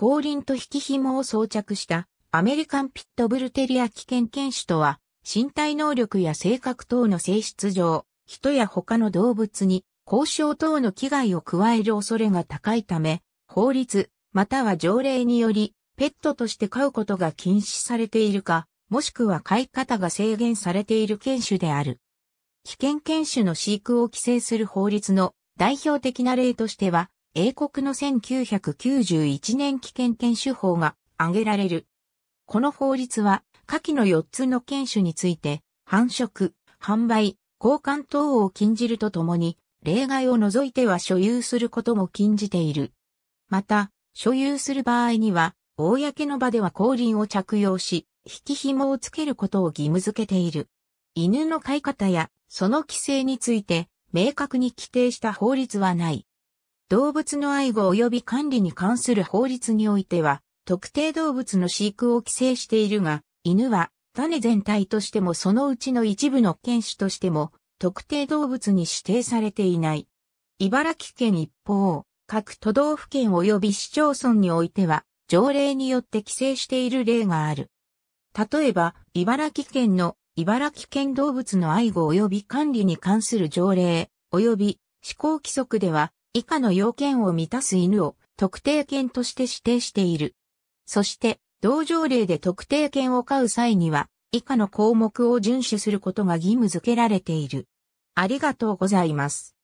後輪と引き紐を装着したアメリカンピットブルテリア危険犬種とは、身体能力や性格等の性質上、人や他の動物に交渉等の危害を加える恐れが高いため、法律、または条例により、ペットとして飼うことが禁止されているか、もしくは飼い方が制限されている犬種である。危険犬種の飼育を規制する法律の代表的な例としては、英国の1991年危険検守法が挙げられる。この法律は、下記の4つの検種について、繁殖、販売、交換等を禁じるとともに、例外を除いては所有することも禁じている。また、所有する場合には、公の場では後輪を着用し、引き紐をつけることを義務付けている。犬の飼い方や、その規制について、明確に規定した法律はない。動物の愛護及び管理に関する法律においては、特定動物の飼育を規制しているが、犬は種全体としてもそのうちの一部の犬種としても、特定動物に指定されていない。茨城県一方、各都道府県及び市町村においては、条例によって規制している例がある。例えば、茨城県の茨城県動物の愛護及び管理に関する条例及び施行規則では、以下の要件を満たす犬を特定犬として指定している。そして、同条例で特定犬を飼う際には、以下の項目を遵守することが義務付けられている。ありがとうございます。